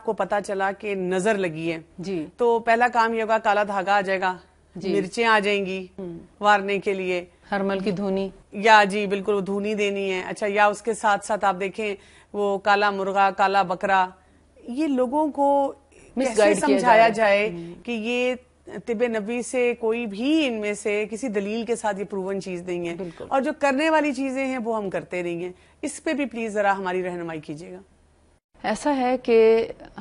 आपको पता चला कि नजर लगी है जी तो पहला काम ये होगा काला धागा आ जाएगा मिर्चें आ जाएंगी हम्म। वारने के लिए हरमल की धुनी या जी बिल्कुल धुनी देनी है अच्छा या उसके साथ साथ आप देखें वो काला मुर्गा काला बकरा ये लोगों को कैसे समझाया जाए हम्म। कि ये तिब नबी से कोई भी इनमें से किसी दलील के साथ ये प्रूवन चीज नहीं है और जो करने वाली चीजें हैं वो हम करते नहीं है इस पे भी प्लीज जरा हमारी रहनुमाई कीजिएगा ऐसा है कि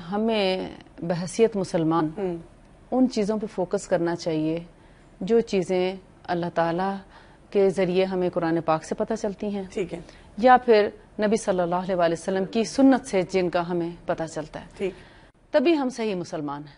हमें बहसीत मुसलमान हम्म। उन चीज़ों पर फोकस करना चाहिए जो चीज़ें अल्लाह ताला के ज़रिए हमें कुरान पाक से पता चलती हैं ठीक है या फिर नबी सल्लल्लाहु अलैहि वसल्लम की सुन्नत से जिनका हमें पता चलता है ठीक तभी हम सही मुसलमान हैं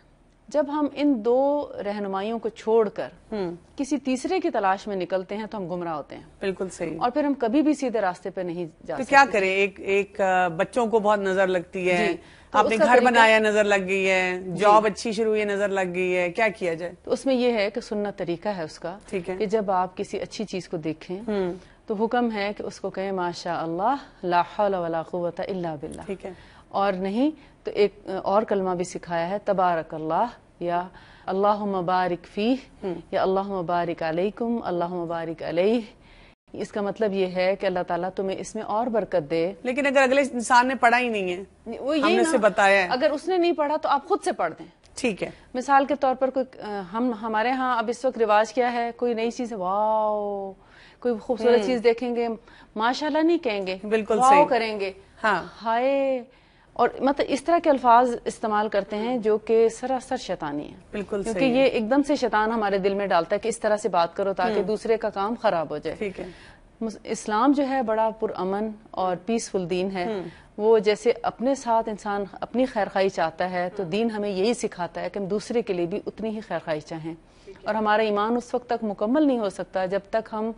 जब हम इन दो रहनुमाइयों को छोड़कर हम्म। किसी तीसरे की तलाश में निकलते हैं तो हम गुमराह होते हैं बिल्कुल सही और फिर हम कभी भी सीधे रास्ते पे नहीं जाते तो क्या करें एक एक बच्चों को बहुत नजर लगती है तो आपने घर बनाया नजर लग गई है जॉब अच्छी शुरू हुई नजर लग गई है क्या किया जाए तो उसमें यह है कि सुनना तरीका है उसका ठीक है कि जब आप किसी अच्छी चीज को देखें हम्म। तो हुक्म है कि उसको कहें माशा अल्लाह ला वला इल्ला बिल्ला ठीक है और नहीं तो एक और कलमा भी सिखाया है तबारक अल्लाह या अल्लाह मबारक फ़ी हम्म। या अल्लाह मबारक अलैकुम अल्लाह मबारक अलैह इसका मतलब ये है कि अल्लाह ताला तुम्हें इसमें और बरकत दे लेकिन अगर अगले इंसान ने पढ़ा ही नहीं है वो ये हमने बताया है अगर उसने नहीं पढ़ा तो आप खुद से पढ़ दें ठीक है मिसाल के तौर पर कोई हम हमारे यहाँ अब इस वक्त रिवाज क्या है कोई नई चीज़ वाओ कोई खूबसूरत हम्म। चीज़ देखेंगे माशाल्लाह नहीं कहेंगे बिल्कुल सही करेंगे हाँ हाय और मतलब इस तरह के अल्फाज इस्तेमाल करते हैं जो कि सरासर शैतानी है बिल्कुल क्योंकि ये एकदम से शैतान हमारे दिल में डालता है कि इस तरह से बात करो ताकि हम्म। दूसरे का काम खराब हो जाए ठीक है इस्लाम जो है बड़ा पुरअमन और पीसफुल दीन है हम्म। वो जैसे अपने साथ इंसान अपनी खैर खाई चाहता है तो हम्म। दीन हमें यही सिखाता है कि हम दूसरे के लिए भी उतनी ही खैर खाई चाहें और हमारा ईमान उस वक्त तक मुकम्मल नहीं हो सकता जब तक हम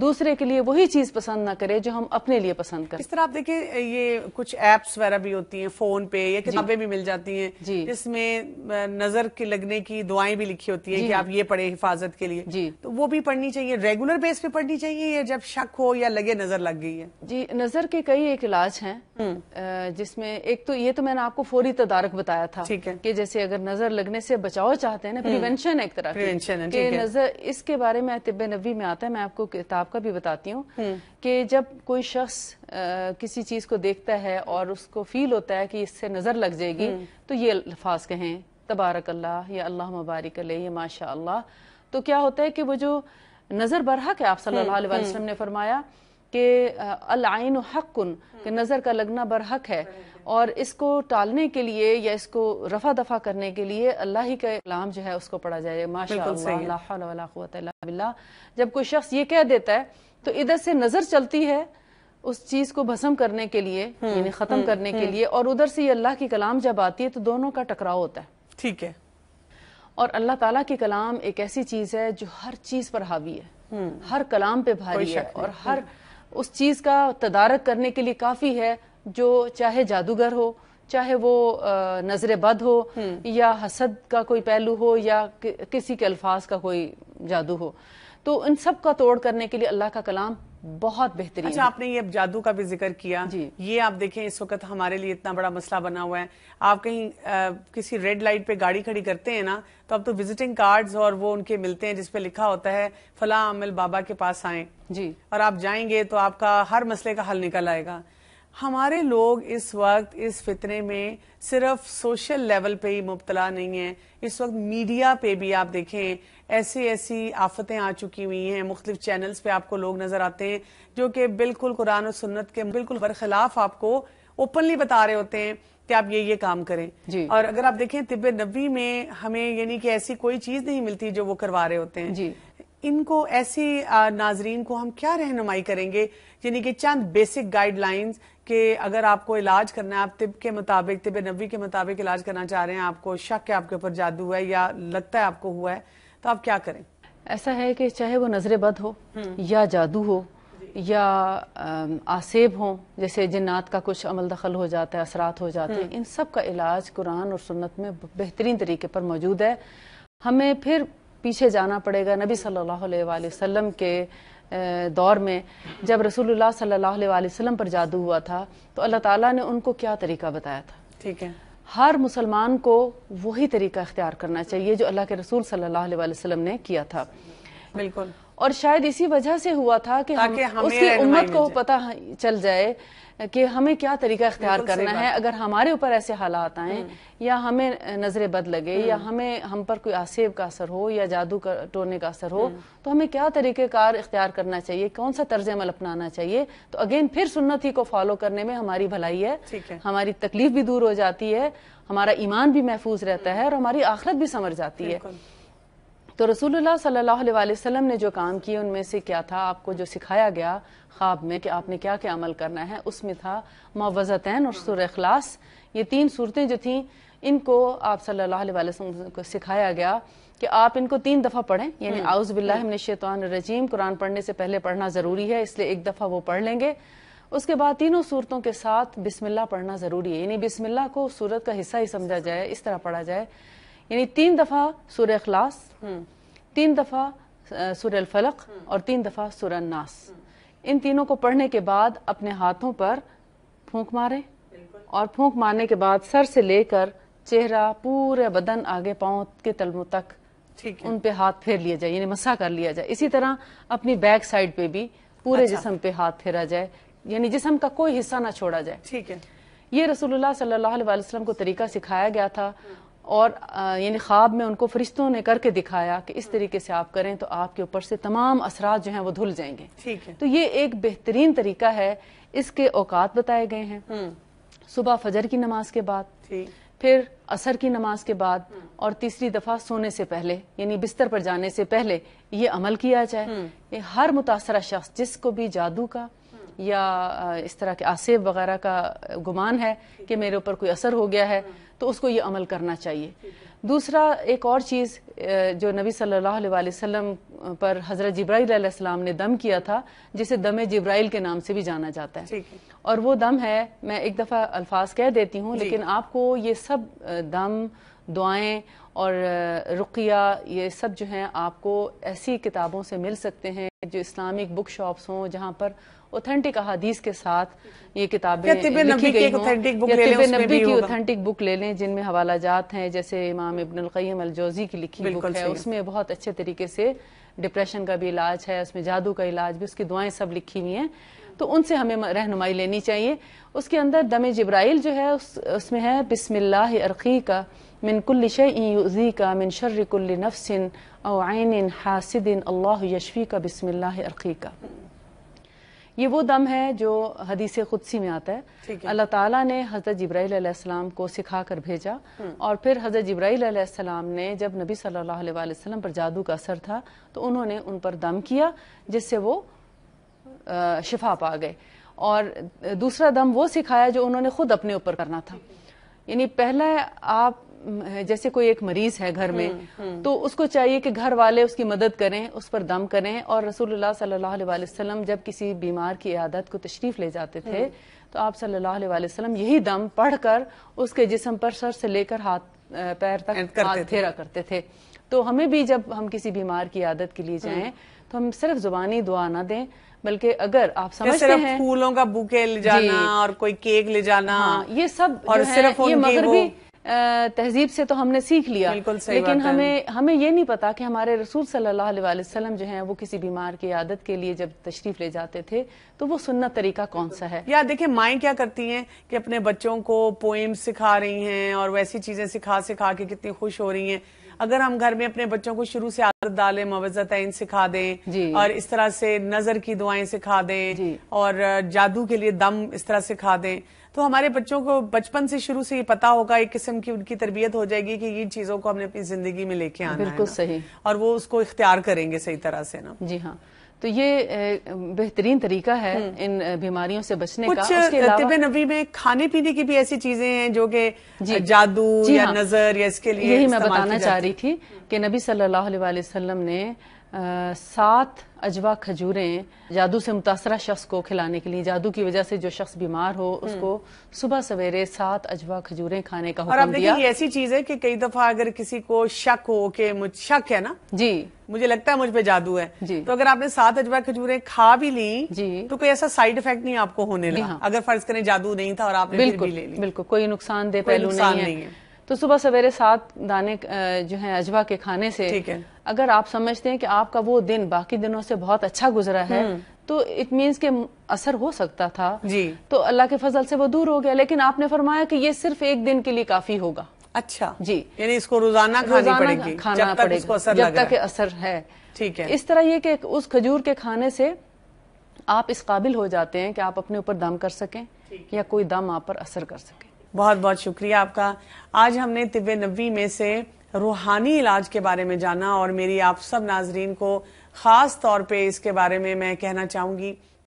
दूसरे के लिए वही चीज पसंद ना करे जो हम अपने लिए पसंद करें इस तरह आप देखिए ये कुछ एप्स वगैरह भी होती हैं फोन पे या किताबें भी मिल जाती हैं जिसमें नजर के लगने की दुआएं भी लिखी होती हैं कि आप ये पढ़े हिफाजत के लिए जी तो वो भी पढ़नी चाहिए रेगुलर बेस पे पढ़नी चाहिए या जब शक हो या लगे नजर लग गई है जी नजर के कई एक इलाज है हम्म। जिसमें एक तो ये तो मैंने आपको फौरी तदारक बताया था ठीक है कि जैसे अगर नजर लगने से बचाव चाहते हैं ना प्रिवेंशन हम्म। एक तरह प्रिवेंशन नजर इसके बारे में तिब नबी में आता है मैं आपको किताब आपका भी बताती हूँ हम्म। कि जब कोई शख्स किसी चीज़ को देखता है और उसको फील होता है कि इससे नज़र लग जाएगी हम्म। तो ये अल्फाज कहें तबारक अल्लाह या अल्लाह मुबारक या माशा तो क्या होता है कि वो जो नज़र बरहक है आप सल्लल्लाहु अलैहि हम्म, वसल्लम ने फरमाया कि अलाइन हक कि हम्म। नज़र का लगना बरहक है और इसको टालने के लिए या इसको रफा दफा करने के लिए अल्लाह ही का कलाम जो है उसको पढ़ा जाए माशा जब कोई शख्स ये कह देता है तो इधर से नज़र चलती है उस चीज को भस्म करने के लिए हम्म, यानी खत्म हम्म, करने के लिए और उधर से ये अल्लाह की कलाम जब आती है तो दोनों का टकराव होता है ठीक है और अल्लाह ताला की कलाम एक ऐसी चीज है जो हर चीज पर हावी है हर कलाम पे भारी है और हर उस चीज़ का तदारक करने के लिए काफ़ी है जो चाहे जादूगर हो चाहे वो नजर बद हो हम्म। या हसद का कोई पहलू हो या कि, किसी के अल्फाज का कोई जादू हो तो इन सब का तोड़ करने के लिए अल्लाह का कलाम बहुत बेहतरीन अच्छा आपने ये जादू का भी जिक्र किया जी ये आप देखें इस वक्त हमारे लिए इतना बड़ा मसला बना हुआ है आप कहीं आ, किसी रेड लाइट पे गाड़ी खड़ी करते हैं ना तो अब तो विजिटिंग कार्ड्स और वो उनके मिलते हैं जिसपे लिखा होता है फला अमल बाबा के पास आए जी और आप जाएंगे तो आपका हर मसले का हल निकल आएगा हमारे लोग इस वक्त इस फितने में सिर्फ सोशल लेवल पे ही मुबतला नहीं है इस वक्त मीडिया पे भी आप देखें ऐसी ऐसी आफतें आ चुकी हुई हैं मुख्तलिफ चैनल्स पे आपको लोग नजर आते हैं जो कि बिल्कुल कुरान और सुन्नत के बिल्कुल बरखिलाफ आपको ओपनली बता रहे होते हैं कि आप ये ये काम करें और अगर आप देखें तिब नबी में हमें यानी कि ऐसी कोई चीज नहीं मिलती जो वो करवा रहे होते हैं इनको ऐसे नाजरीन को हम क्या रहनुमाई करेंगे यानी कि चंद बेसिक गाइडलाइंस कि अगर आपको इलाज करना है आप तिब के मुताबिक तिब नबी के मुताबिक इलाज करना चाह रहे हैं आपको शक है आपके ऊपर जादू है या लगता है आपको हुआ है तो आप क्या करें ऐसा है कि चाहे वो नजरे बद हो हम्म। या जादू हो या आसेब हों जैसे जन्नात का कुछ अमल दखल हो जाता है असरात हो जाते हैं हम्म। इन सब का इलाज कुरान और सुन्नत में बेहतरीन तरीके पर मौजूद है हमें फिर पीछे जाना पड़ेगा नबी सल्लल्लाहु अलैहि वसल्लम के दौर में जब रसूलुल्लाह सल्लल्लाहु अलैहि वसल्लम पर जादू हुआ था तो अल्लाह ताला ने उनको क्या तरीका बताया था ठीक है हर मुसलमान को वही तरीका अख्तियार करना चाहिए जो अल्लाह के रसूल सल्लल्लाहु अलैहि वसल्लम ने किया था बिल्कुल और शायद इसी वजह से हुआ था कि हम, उसकी उम्मत को पता चल जाए कि हमें क्या तरीका अख्तियार करना है अगर हमारे ऊपर ऐसे हालात आए हम्म। या हमें नजरें बद लगे या हम्म। हमें हम पर कोई आसेब का असर हो या जादू का टोने का असर हो हम्म। तो हमें क्या तरीक़ेकार इख्तियार करना चाहिए कौन सा तर्ज अमल अपनाना चाहिए तो अगेन फिर सुन्नत ही को फॉलो करने में हमारी भलाई है, है। हमारी तकलीफ भी दूर हो जाती है हमारा ईमान भी महफूज रहता है और हमारी आखरत भी समझ जाती है तो रसूलुल्लाह सल्लल्लाहु अलैहि वसल्लम ने जो काम किए उनमें से क्या था आपको जो सिखाया गया ख्वाब में कि आपने क्या क्या अमल करना है उसमें था मुवज़तैन और सुर अखलास ये तीन सूरतें जो थीं इनको आप सल्लल्लाहु अलैहि वसल्लम को सिखाया गया कि आप इनको तीन दफ़ा पढ़ें यानी हम्म। आउज़ बिल्लाशैतान हम्म। रजीम कुरान पढ़ने से पहले पढ़ना ज़रूरी है इसलिए एक दफ़ा वो पढ़ लेंगे उसके बाद तीनों सूरतों के साथ बिस्मिल्लाह पढ़ना ज़रूरी है यानी बिस्मिल्लाह को सूरत का हिस्सा ही समझा जाए इस तरह पढ़ा जाए यानी तीन दफ़ा सुर अखलास हम्म। तीन दफ़ा सुर फलक हम्म। और तीन दफ़ा सुर नास इन तीनों को पढ़ने के बाद अपने हाथों पर फूक मारें और फूक मारने के बाद सर से लेकर चेहरा पूरे बदन आगे पाँव के तलबों तक उन पे हाथ फेर लिया जाए यानी मसा कर लिया जाए इसी तरह अपनी बैक साइड पे भी पूरे अच्छा। जिसम पे हाथ फेरा जाए यानी जिसम का कोई हिस्सा ना छोड़ा जाए ठीक है ये रसूलुल्लाह सल्लल्लाहु अलैहि वसल्लम को तरीका सिखाया गया था हम्म। और यानी ख्वाब में उनको फरिश्तों ने करके दिखाया कि इस तरीके से आप करें तो आपके ऊपर से तमाम असरा जो हैं वो धुल जाएंगे ठीक है तो ये एक बेहतरीन तरीका है इसके औकात बताए गए हैं हम्म। सुबह फजर की नमाज के बाद फिर असर की नमाज के बाद और तीसरी दफा सोने से पहले यानी बिस्तर पर जाने से पहले ये अमल किया जाए हम्म। ये हर मुतासरा शख्स जिसको भी जादू का या इस तरह के आसेब वगैरह का गुमान है कि मेरे ऊपर कोई असर हो गया है तो उसको ये अमल करना चाहिए दूसरा एक और चीज़ जो नबी सल्लल्लाहु अलैहि वसल्लम पर हज़रत जब्राईल अलैहिस्सलाम ने दम किया था जिसे दम जब्राइल के नाम से भी जाना जाता है और वो दम है मैं एक दफ़ा अल्फाज कह देती हूँ लेकिन आपको ये सब दम दुआएं और रुकिया ये सब जो हैं आपको ऐसी किताबों से मिल सकते हैं जो इस्लामिक बुक शॉप्स हों जहाँ पर ऑथेंटिक अहादीस के साथ ये किताबें लिखी गई हों नबी की ऑथेंटिक बुक ले लें जिनमें हवाला जात हैं जैसे इमाम इबन अलकैम जोजी की लिखी बुक है उसमें बहुत अच्छे तरीके से डिप्रेशन का भी इलाज है उसमें जादू का इलाज भी उसकी दुआएं सब लिखी हुई हैं तो उनसे हमें रहनुमाई लेनी चाहिए उसके अंदर दम जब्राइल जो है उस उसमें है बिसमिल्ला अरखी का मिन कुल्ल शजी का मिन शर्रिकल नफसिन आयन हासिदिन अल्लाह यशफ़ी का बिसमिल्ला अरखी का ये वो दम है जो हदीस खुदसी में आता है है। अल्लाह ताला ने हज़रत जब्राईलम को सिखा कर भेजा हम्म। और फिर हज़रत जब्राईलम ने जब नबी सल्लल्लाहु अलैहि वसल्लम पर जादू का असर था तो उन्होंने उन पर दम किया जिससे वो शिफा पा गए और दूसरा दम वो सिखाया जो उन्होंने खुद अपने ऊपर करना था यानी पहला आप जैसे कोई एक मरीज है घर में हुँ, हम्म, हम्म। तो उसको चाहिए कि घर वाले उसकी मदद करें उस पर दम करें और रसूलुल्लाह सल्लल्लाहु अलैहि वसल्लम जब किसी बीमार की आदत को तशरीफ ले जाते थे हम्म। तो आप सल्लल्लाहु अलैहि वसल्लम यही दम पढ़कर उसके जिसम पर सर से लेकर हाथ पैर तक हाथ फेरा करते थे तो हमें भी जब हम किसी बीमार की आदत के लिए जाए तो हम सिर्फ जुबानी दुआ ना दें बल्कि अगर आप समझते सिर्फ हैं फूलों का बुके ले जाना और कोई केक ले जाना हाँ, ये सब और सिर्फ ये मगरबी तहजीब से तो हमने सीख लिया लेकिन हमें हमें ये नहीं पता कि हमारे रसूल सल्लल्लाहु अलैहि वसल्लम जो हैं वो किसी बीमार की आदत के लिए जब तशरीफ ले जाते थे तो वो सुन्नत तरीका कौन सा है या देखिए माएं क्या करती हैं कि अपने बच्चों को पोएम सिखा रही हैं और वैसी चीजें सिखा सिखा के कितनी खुश हो रही हैं अगर हम घर में अपने बच्चों को शुरू से दाल मवजतन सिखा दें और इस तरह से नजर की दुआएं सिखा दें और जादू के लिए दम इस तरह सिखा दें तो हमारे बच्चों को बचपन से शुरू से ये पता होगा एक किस्म की उनकी तरबियत हो जाएगी कि ये चीजों को हमने अपनी जिंदगी में लेके आना बिल्कुल सही और वो उसको इख्तियार करेंगे सही तरह से ना जी हाँ तो ये बेहतरीन तरीका है हम्म। इन बीमारियों से बचने कुछ का उसके तिब नबी में खाने पीने की भी ऐसी चीजें हैं जो कि जादू या हाँ, नजर या इसके लिए यही मैं बताना चाह रही थी कि नबी सल्लल्लाहु अलैहि वसल्लम ने सात अजवा खजूरें जादू से मुतासरा शख्स को खिलाने के लिए जादू की वजह से जो शख्स बीमार हो हम्म। उसको सुबह सवेरे सात अजवा खजूरें खाने का और आप दिया ये ऐसी चीज है कि कई दफा अगर किसी को शक हो कि मुझ शक है ना जी मुझे लगता है मुझ पे जादू है जी तो अगर आपने सात अजवा खजूरें खा भी ली जी तो कोई ऐसा साइड इफेक्ट नहीं आपको होने लगा हाँ। अगर फर्ज करें जादू नहीं था और आपने बिल्कुल ले ली बिल्कुल कोई दे पहलू नहीं है तो सुबह सवेरे सात दाने जो है अजवा के खाने से ठीक है अगर आप समझते हैं कि आपका वो दिन बाकी दिनों से बहुत अच्छा गुजरा है हम्म। तो इट मीन्स के असर हो सकता था जी तो अल्लाह के फजल से वो दूर हो गया लेकिन आपने फरमाया कि ये सिर्फ एक दिन के लिए काफी होगा अच्छा जी यानी इसको रोजाना खानी पड़ेगी खाना जब तक इसको असर जब तक असर है ठीक है इस तरह ये कि उस खजूर के खाने से आप इस काबिल हो जाते हैं कि आप अपने ऊपर दम कर सकें या कोई दम आप पर असर कर सके बहुत बहुत शुक्रिया आपका आज हमने तिब्बे नब्बी में से रूहानी इलाज के बारे में जाना और मेरी आप सब नाजरीन को ख़ास तौर पे इसके बारे में मैं कहना चाहूंगी